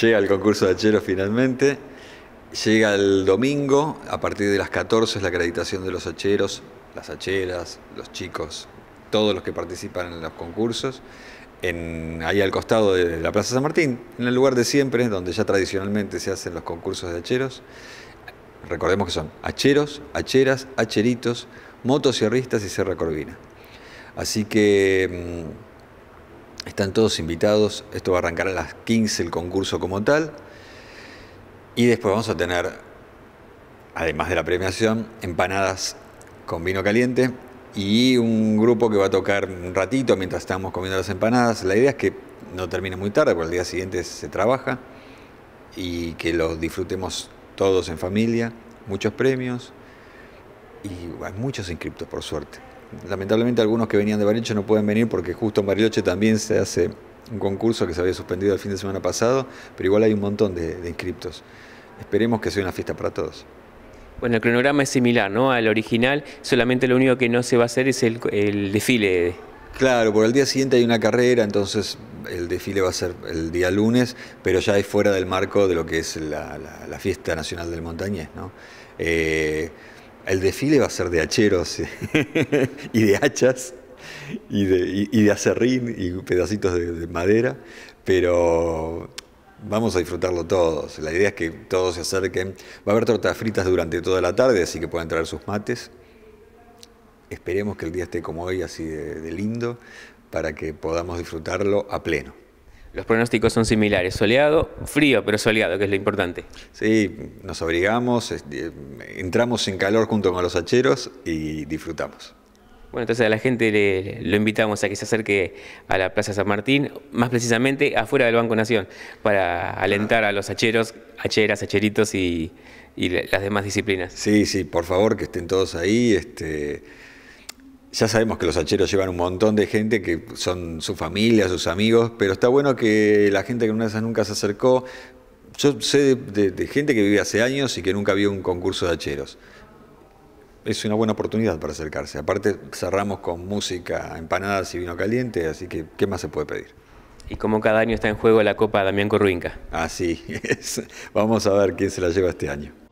llega el concurso de acheros finalmente. Llega el domingo, a partir de las 14 es la acreditación de los acheros, las acheras, los chicos, todos los que participan en los concursos. En, ahí al costado de la Plaza San Martín, en el lugar de siempre, donde ya tradicionalmente se hacen los concursos de acheros, Recordemos que son acheros, hacheras, hacheritos, motos y Serra Corvina. Así que mm, están todos invitados. Esto va a arrancar a las 15 el concurso como tal. Y después vamos a tener, además de la premiación, empanadas con vino caliente y un grupo que va a tocar un ratito mientras estamos comiendo las empanadas. La idea es que no termine muy tarde, porque el día siguiente se trabaja y que lo disfrutemos todos en familia. Muchos premios, y hay muchos inscriptos por suerte. Lamentablemente algunos que venían de Bariloche no pueden venir porque justo en Bariloche también se hace un concurso que se había suspendido el fin de semana pasado, pero igual hay un montón de, inscriptos. Esperemos que sea una fiesta para todos. Bueno, el cronograma es similar ¿no? al original, solamente lo único que no se va a hacer es el, desfile. Claro, por el día siguiente hay una carrera, entonces el desfile va a ser el día lunes, pero ya es fuera del marco de lo que es la, fiesta nacional del montañés. ¿no? Eh, el desfile va a ser de hacheros y de hachas y de, acerrín y pedacitos de, madera, pero vamos a disfrutarlo todos. La idea es que todos se acerquen. Va a haber tortas fritas durante toda la tarde, así que pueden traer sus mates. Esperemos que el día esté como hoy, así de lindo, para que podamos disfrutarlo a pleno. Los pronósticos son similares, soleado, frío, pero soleado, que es lo importante. Sí, nos abrigamos, entramos en calor junto con los hacheros y disfrutamos. Bueno, entonces a la gente lo invitamos a que se acerque a la Plaza San Martín, más precisamente afuera del Banco Nación, para alentar a los hacheros, hacheras, hacheritos y, las demás disciplinas. Sí, sí, por favor que estén todos ahí. Este, ya sabemos que los hacheros llevan un montón de gente que son su familia, sus amigos, pero está bueno que la gente que nunca se acercó. Yo sé de, gente que vive hace años y que nunca vio un concurso de hacheros. Es una buena oportunidad para acercarse. Aparte, cerramos con música, empanadas y vino caliente, así que, ¿qué más se puede pedir? Y como cada año está en juego la Copa Damián Corruinca. Así ah, sí, Vamos a ver quién se la lleva este año.